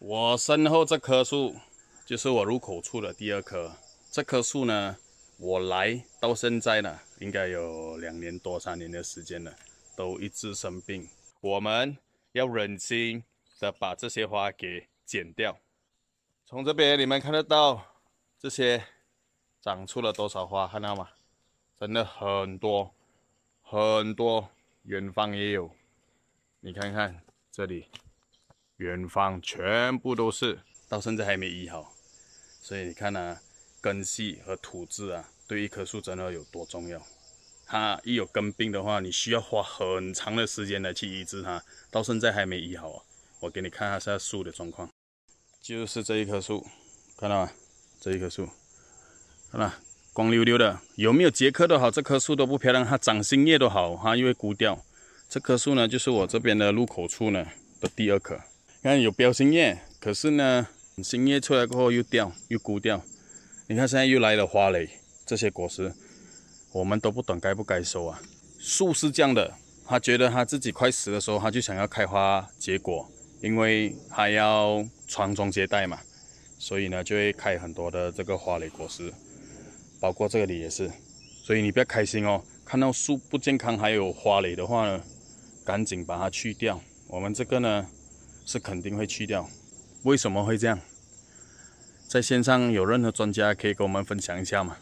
我身后这棵树就是我入口处的第二棵。这棵树呢，我来到现在呢，应该有两年多、三年的时间了，都一直生病。我们要忍心的把这些花给剪掉。从这边你们看得到这些长出了多少花，看到吗？真的很多，很多。远方也有，你看看这里。远方全部都是，到现在还没医好，所以你看呢，根系和土质啊，对一棵树真的有多重要。它一有根病的话，你需要花很长的时间来去医治它，到现在还没医好啊。我给你看一下树的状况，就是这一棵树，看到吗？这一棵树，看到光溜溜的，有没有结壳都好，这棵树都不漂亮，它长新叶都好，它因为枯掉。这棵树呢，就是我这边的入口处呢的第二棵。看有标新叶，可是呢，新叶出来过后又掉，又枯掉。你看现在又来了花蕾，这些果实，我们都不懂该不该收啊。树是这样的，他觉得他自己快死的时候，他就想要开花结果，因为还要传宗接代嘛，所以呢就会开很多的这个花蕾果实，包括这里也是。所以你不要开心哦，看到树不健康还有花蕾的话呢，赶紧把它去掉。我们这个呢。是肯定会去掉，为什么会这样？在线上有任何专家可以跟我们分享一下吗？